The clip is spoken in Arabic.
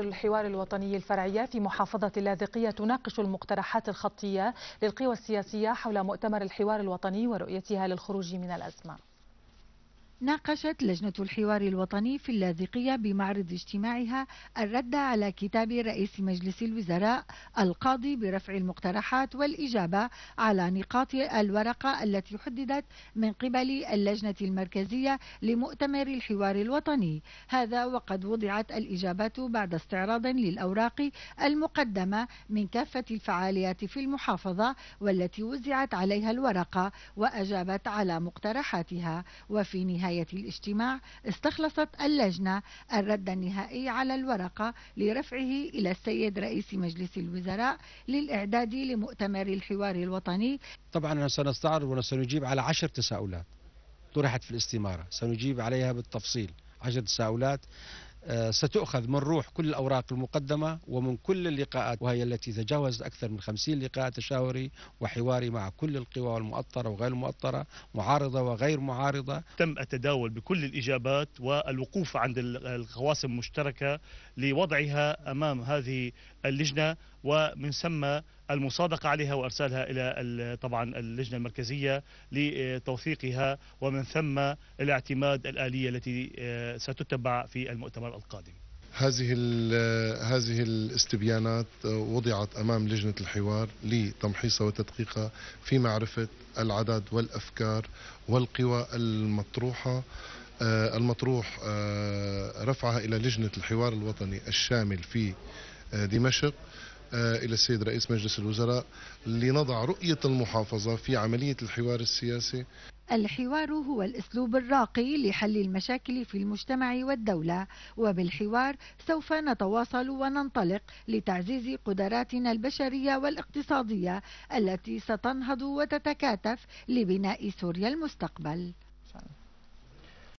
الحوار الوطني الفرعية في محافظة اللاذقية تناقش المقترحات الخطية للقوى السياسية حول مؤتمر الحوار الوطني ورؤيتها للخروج من الأزمة ناقشت لجنة الحوار الوطني في اللاذقية بمعرض اجتماعها الرد على كتاب رئيس مجلس الوزراء القاضي برفع المقترحات والإجابة على نقاط الورقة التي حددت من قبل اللجنة المركزية لمؤتمر الحوار الوطني هذا وقد وضعت الإجابات بعد استعراض للأوراق المقدمة من كافة الفعاليات في المحافظة والتي وزعت عليها الورقة وأجابت على مقترحاتها وفي نهاية نهاية الاجتماع استخلصت اللجنة الرد النهائي على الورقة لرفعه إلى السيد رئيس مجلس الوزراء للإعداد لمؤتمر الحوار الوطني طبعا سنستعرض وسنجيب على عشر تساؤلات طرحت في الاستمارة سنجيب عليها بالتفصيل عشر تساؤلات آه، ستؤخذ من روح كل الأوراق المقدمة ومن كل اللقاءات وهي التي تجاوزت أكثر من خمسين لقاء تشاوري وحواري مع كل القوى المؤطرة وغير المؤطرة معارضة وغير معارضة تم التداول بكل الإجابات والوقوف عند القواسم المشتركة لوضعها أمام هذه اللجنة ومن ثم المصادقة عليها وأرسالها إلى طبعا اللجنة المركزية لتوثيقها ومن ثم الاعتماد الآلية التي آه، ستتبع في المؤتمر القادم هذه آه، هذه الاستبيانات آه، وضعت امام لجنه الحوار لتمحيصها وتدقيقها في معرفه العدد والافكار والقوى المطروحه آه، المطروح رفعها الى لجنه الحوار الوطني الشامل في دمشق الى السيد رئيس مجلس الوزراء لنضع رؤيه المحافظه في عمليه الحوار السياسي الحوار هو الأسلوب الراقي لحل المشاكل في المجتمع والدولة وبالحوار سوف نتواصل وننطلق لتعزيز قدراتنا البشرية والاقتصادية التي ستنهض وتتكاتف لبناء سوريا المستقبل